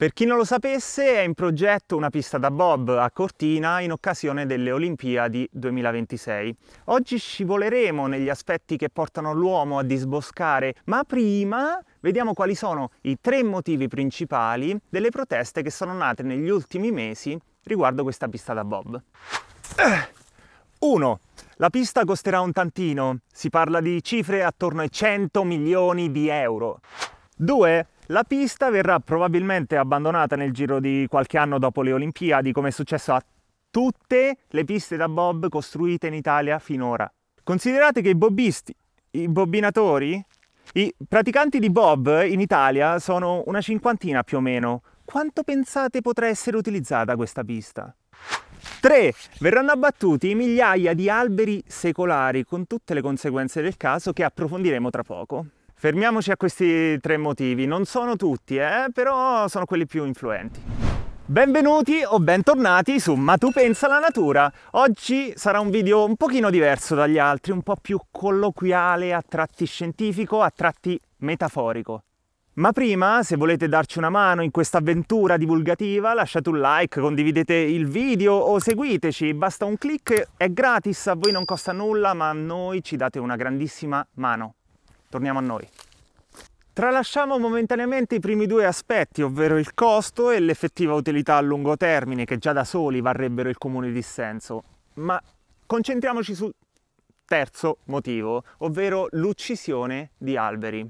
Per chi non lo sapesse, è in progetto una pista da bob a Cortina in occasione delle Olimpiadi 2026. Oggi scivoleremo negli aspetti che portano l'uomo a disboscare, ma prima vediamo quali sono i tre motivi principali delle proteste che sono nate negli ultimi mesi riguardo questa pista da bob. 1. La pista costerà un tantino, si parla di cifre attorno ai 100 milioni di euro. Due, la pista verrà probabilmente abbandonata nel giro di qualche anno dopo le Olimpiadi, come è successo a tutte le piste da bob costruite in Italia finora. Considerate che i bobbisti, i bobbinatori, i praticanti di bob in Italia sono una cinquantina più o meno. Quanto pensate potrà essere utilizzata questa pista? 3. Verranno abbattuti migliaia di alberi secolari con tutte le conseguenze del caso che approfondiremo tra poco. Fermiamoci a questi tre motivi, non sono tutti, eh, però sono quelli più influenti. Benvenuti o bentornati su Ma tu pensa la natura. Oggi sarà un video un pochino diverso dagli altri, un po' più colloquiale, a tratti scientifico, a tratti metaforico. Ma prima, se volete darci una mano in questa avventura divulgativa, lasciate un like, condividete il video o seguiteci, basta un clic, è gratis, a voi non costa nulla, ma a noi ci date una grandissima mano torniamo a noi. Tralasciamo momentaneamente i primi due aspetti, ovvero il costo e l'effettiva utilità a lungo termine, che già da soli varrebbero il comune dissenso, ma concentriamoci sul terzo motivo, ovvero l'uccisione di alberi.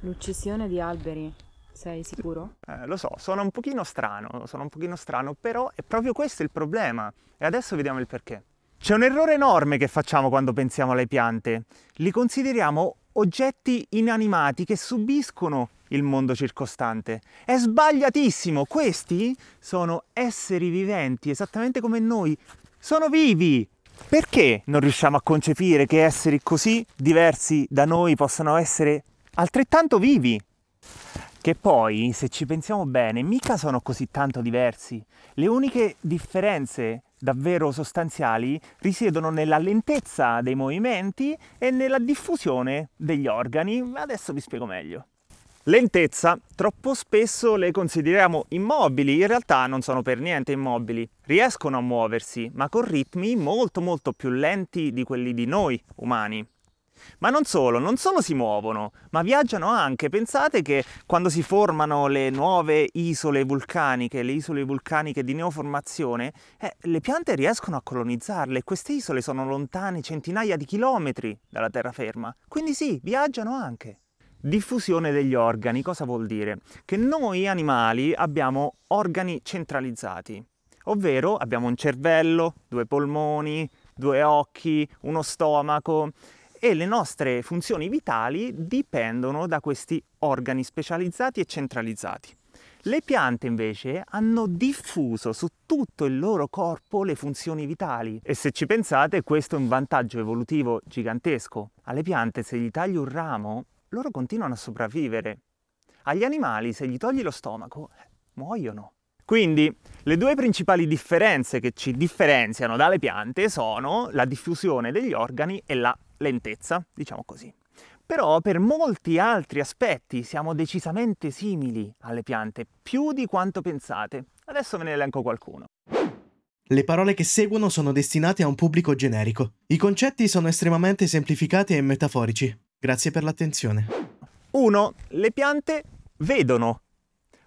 L'uccisione di alberi, sei sicuro? Eh, lo so, sono un pochino strano, sono un pochino strano, però è proprio questo il problema e adesso vediamo il perché. C'è un errore enorme che facciamo quando pensiamo alle piante. Li consideriamo oggetti inanimati che subiscono il mondo circostante. È sbagliatissimo! Questi sono esseri viventi, esattamente come noi. Sono vivi! Perché non riusciamo a concepire che esseri così diversi da noi possano essere altrettanto vivi? Che poi, se ci pensiamo bene, mica sono così tanto diversi. Le uniche differenze davvero sostanziali risiedono nella lentezza dei movimenti e nella diffusione degli organi. Adesso vi spiego meglio. Lentezza. Troppo spesso le consideriamo immobili, in realtà non sono per niente immobili. Riescono a muoversi, ma con ritmi molto molto più lenti di quelli di noi umani. Ma non solo, non solo si muovono, ma viaggiano anche. Pensate che quando si formano le nuove isole vulcaniche, le isole vulcaniche di neoformazione, eh, le piante riescono a colonizzarle. Queste isole sono lontane centinaia di chilometri dalla terraferma. Quindi sì, viaggiano anche. Diffusione degli organi, cosa vuol dire? Che noi animali abbiamo organi centralizzati, ovvero abbiamo un cervello, due polmoni, due occhi, uno stomaco e le nostre funzioni vitali dipendono da questi organi specializzati e centralizzati. Le piante invece hanno diffuso su tutto il loro corpo le funzioni vitali e se ci pensate questo è un vantaggio evolutivo gigantesco. Alle piante se gli tagli un ramo loro continuano a sopravvivere. Agli animali se gli togli lo stomaco muoiono. Quindi le due principali differenze che ci differenziano dalle piante sono la diffusione degli organi e la lentezza, diciamo così. Però per molti altri aspetti siamo decisamente simili alle piante, più di quanto pensate. Adesso ve ne elenco qualcuno. Le parole che seguono sono destinate a un pubblico generico. I concetti sono estremamente semplificati e metaforici. Grazie per l'attenzione. 1. Le piante vedono.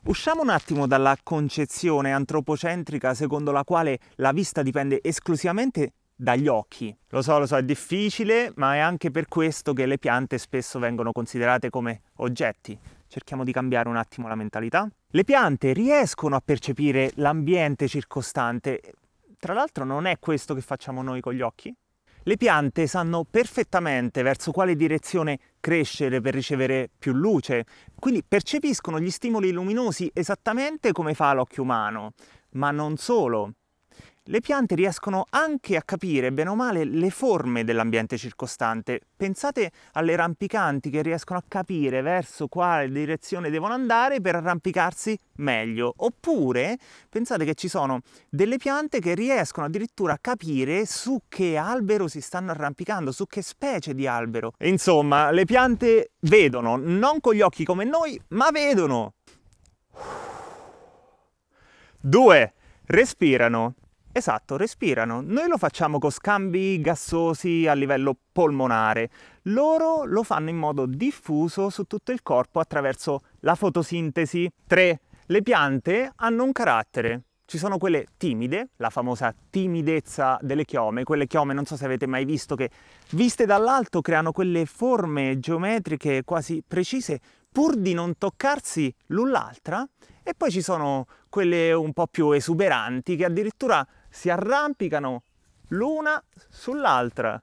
Usciamo un attimo dalla concezione antropocentrica secondo la quale la vista dipende esclusivamente dagli occhi. Lo so, lo so, è difficile, ma è anche per questo che le piante spesso vengono considerate come oggetti. Cerchiamo di cambiare un attimo la mentalità. Le piante riescono a percepire l'ambiente circostante. Tra l'altro non è questo che facciamo noi con gli occhi. Le piante sanno perfettamente verso quale direzione crescere per ricevere più luce, quindi percepiscono gli stimoli luminosi esattamente come fa l'occhio umano, ma non solo le piante riescono anche a capire bene o male le forme dell'ambiente circostante. Pensate alle rampicanti che riescono a capire verso quale direzione devono andare per arrampicarsi meglio. Oppure pensate che ci sono delle piante che riescono addirittura a capire su che albero si stanno arrampicando, su che specie di albero. Insomma, le piante vedono, non con gli occhi come noi, ma vedono. 2. Respirano. Esatto, respirano. Noi lo facciamo con scambi gassosi a livello polmonare. Loro lo fanno in modo diffuso su tutto il corpo attraverso la fotosintesi. 3. Le piante hanno un carattere. Ci sono quelle timide, la famosa timidezza delle chiome, quelle chiome non so se avete mai visto che viste dall'alto creano quelle forme geometriche quasi precise pur di non toccarsi l'un l'altra e poi ci sono quelle un po' più esuberanti che addirittura si arrampicano l'una sull'altra.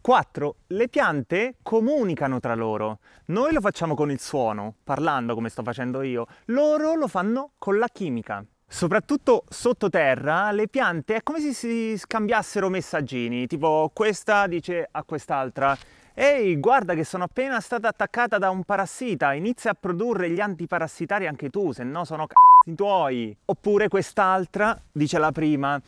4. Le piante comunicano tra loro. Noi lo facciamo con il suono, parlando come sto facendo io, loro lo fanno con la chimica. Soprattutto sottoterra le piante è come se si scambiassero messaggini, tipo questa dice a quest'altra Ehi, guarda che sono appena stata attaccata da un parassita, inizia a produrre gli antiparassitari anche tu, se no sono c***i tuoi. Oppure quest'altra dice alla prima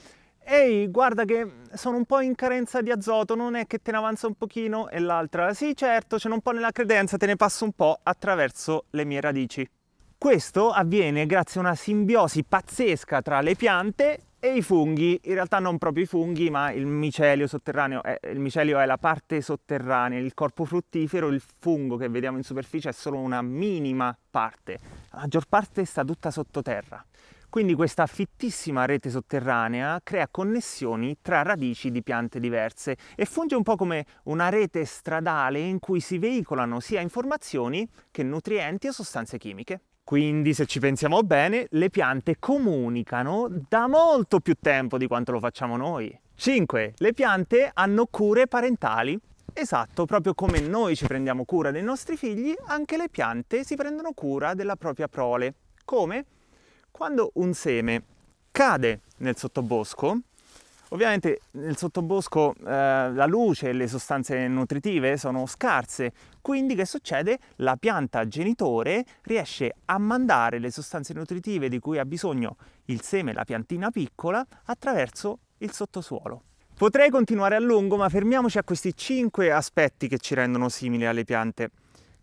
ehi guarda che sono un po' in carenza di azoto, non è che te ne avanza un pochino? E l'altra, sì certo, ce n'è un po' nella credenza, te ne passo un po' attraverso le mie radici. Questo avviene grazie a una simbiosi pazzesca tra le piante e i funghi, in realtà non proprio i funghi, ma il micelio sotterraneo, è, eh, il micelio è la parte sotterranea, il corpo fruttifero, il fungo che vediamo in superficie è solo una minima parte, la maggior parte sta tutta sottoterra. Quindi questa fittissima rete sotterranea crea connessioni tra radici di piante diverse e funge un po' come una rete stradale in cui si veicolano sia informazioni che nutrienti e sostanze chimiche. Quindi, se ci pensiamo bene, le piante comunicano da molto più tempo di quanto lo facciamo noi. 5. Le piante hanno cure parentali. Esatto, proprio come noi ci prendiamo cura dei nostri figli, anche le piante si prendono cura della propria prole. Come? Quando un seme cade nel sottobosco, ovviamente nel sottobosco eh, la luce e le sostanze nutritive sono scarse, quindi che succede? La pianta genitore riesce a mandare le sostanze nutritive di cui ha bisogno il seme, la piantina piccola, attraverso il sottosuolo. Potrei continuare a lungo, ma fermiamoci a questi cinque aspetti che ci rendono simili alle piante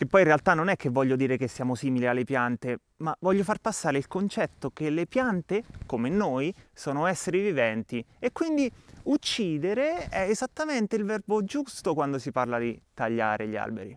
che poi in realtà non è che voglio dire che siamo simili alle piante, ma voglio far passare il concetto che le piante, come noi, sono esseri viventi e quindi uccidere è esattamente il verbo giusto quando si parla di tagliare gli alberi.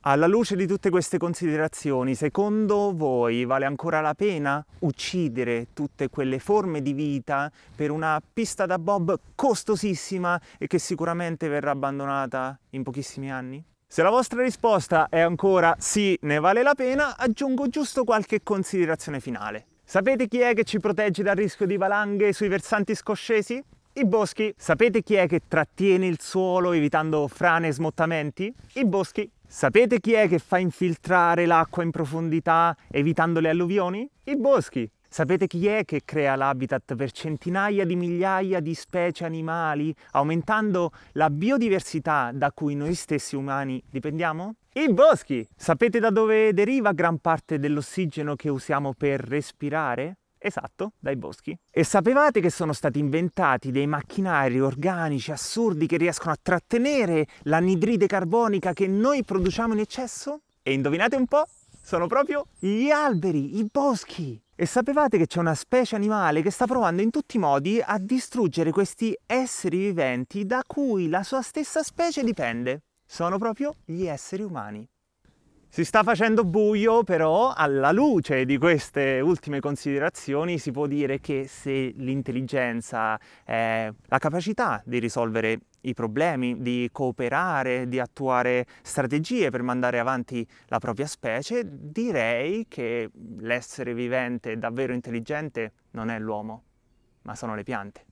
Alla luce di tutte queste considerazioni, secondo voi vale ancora la pena uccidere tutte quelle forme di vita per una pista da bob costosissima e che sicuramente verrà abbandonata in pochissimi anni? Se la vostra risposta è ancora sì, ne vale la pena, aggiungo giusto qualche considerazione finale. Sapete chi è che ci protegge dal rischio di valanghe sui versanti scoscesi? I boschi. Sapete chi è che trattiene il suolo evitando frane e smottamenti? I boschi. Sapete chi è che fa infiltrare l'acqua in profondità evitando le alluvioni? I boschi. Sapete chi è che crea l'habitat per centinaia di migliaia di specie animali, aumentando la biodiversità da cui noi stessi umani dipendiamo? I boschi! Sapete da dove deriva gran parte dell'ossigeno che usiamo per respirare? Esatto, dai boschi. E sapevate che sono stati inventati dei macchinari organici assurdi che riescono a trattenere l'anidride carbonica che noi produciamo in eccesso? E indovinate un po'? Sono proprio gli alberi, i boschi! E sapevate che c'è una specie animale che sta provando in tutti i modi a distruggere questi esseri viventi da cui la sua stessa specie dipende? Sono proprio gli esseri umani. Si sta facendo buio, però alla luce di queste ultime considerazioni si può dire che se l'intelligenza è eh, la capacità di risolvere i problemi, di cooperare, di attuare strategie per mandare avanti la propria specie, direi che l'essere vivente davvero intelligente non è l'uomo, ma sono le piante.